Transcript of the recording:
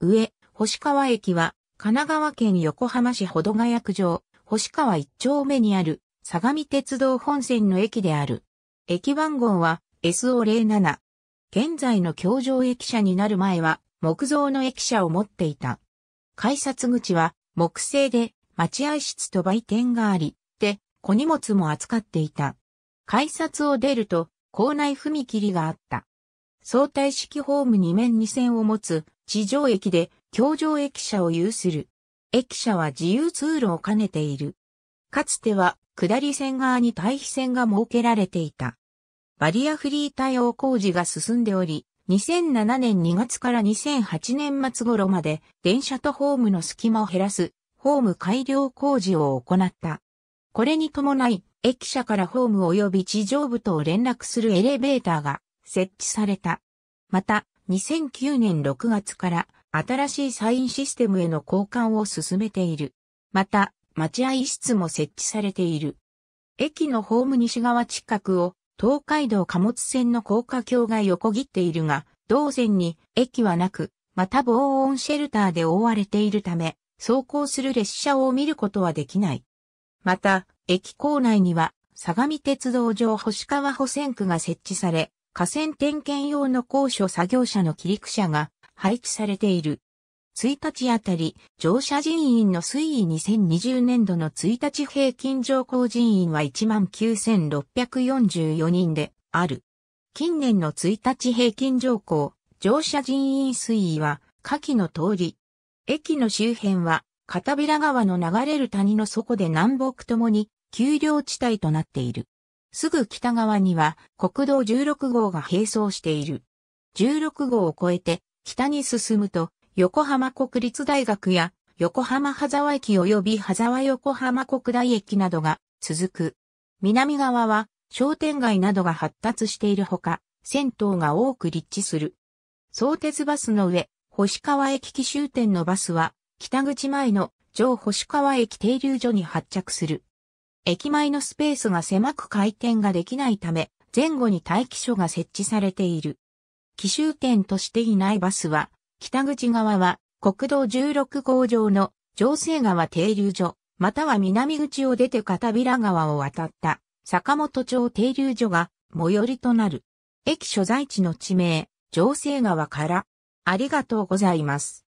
上、星川駅は、神奈川県横浜市保土ヶ谷区上、星川一丁目にある、相模鉄道本線の駅である。駅番号は、SO07。現在の京上駅舎になる前は、木造の駅舎を持っていた。改札口は、木製で、待合室と売店があり、で、小荷物も扱っていた。改札を出ると、校内踏切があった。相対式ホーム2面2線を持つ地上駅で橋上駅舎を有する。駅舎は自由通路を兼ねている。かつては下り線側に対比線が設けられていた。バリアフリー対応工事が進んでおり、2007年2月から2008年末頃まで電車とホームの隙間を減らすホーム改良工事を行った。これに伴い、駅舎からホーム及び地上部と連絡するエレベーターが設置された。また、2009年6月から新しいサインシステムへの交換を進めている。また、待合室も設置されている。駅のホーム西側近くを東海道貨物線の高架橋が横切っているが、同線に駅はなく、また防音シェルターで覆われているため、走行する列車を見ることはできない。また、駅構内には、相模鉄道上星川保線区が設置され、河川点検用の高所作業車の切り車が配置されている。1日あたり、乗車人員の推移2020年度の1日平均乗降人員は19,644人である。近年の1日平均乗降、乗車人員推移は下記の通り。駅の周辺は、片平川の流れる谷の底で南北ともに、丘陵地帯となっている。すぐ北側には国道16号が並走している。16号を越えて北に進むと横浜国立大学や横浜羽沢駅及び羽沢横浜国大駅などが続く。南側は商店街などが発達しているほか、銭湯が多く立地する。相鉄バスの上、星川駅奇終店のバスは、北口前の上星川駅停留所に発着する。駅前のスペースが狭く回転ができないため、前後に待機所が設置されている。奇襲点としていないバスは、北口側は国道16号上の上西川停留所、または南口を出て片平川を渡った坂本町停留所が最寄りとなる。駅所在地の地名、上西川から。ありがとうございます。